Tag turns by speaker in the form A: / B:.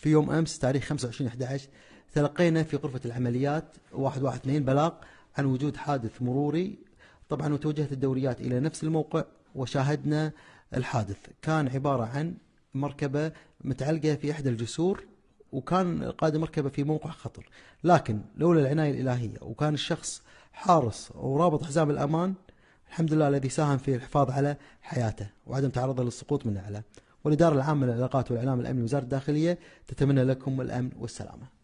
A: في يوم امس تاريخ 25 11 تلقينا في غرفه العمليات 112 بلاغ عن وجود حادث مروري طبعا وتوجهت الدوريات الى نفس الموقع وشاهدنا الحادث كان عباره عن مركبه متعلقه في احدى الجسور وكان قائد المركبه في موقع خطر لكن لولا العنايه الالهيه وكان الشخص حارس ورابط حزام الامان الحمد لله الذي ساهم في الحفاظ على حياته وعدم تعرضه للسقوط من الاعلى والإدارة العامة للعلاقات والإعلام الأمني وزارة الداخلية تتمنى لكم الأمن والسلامة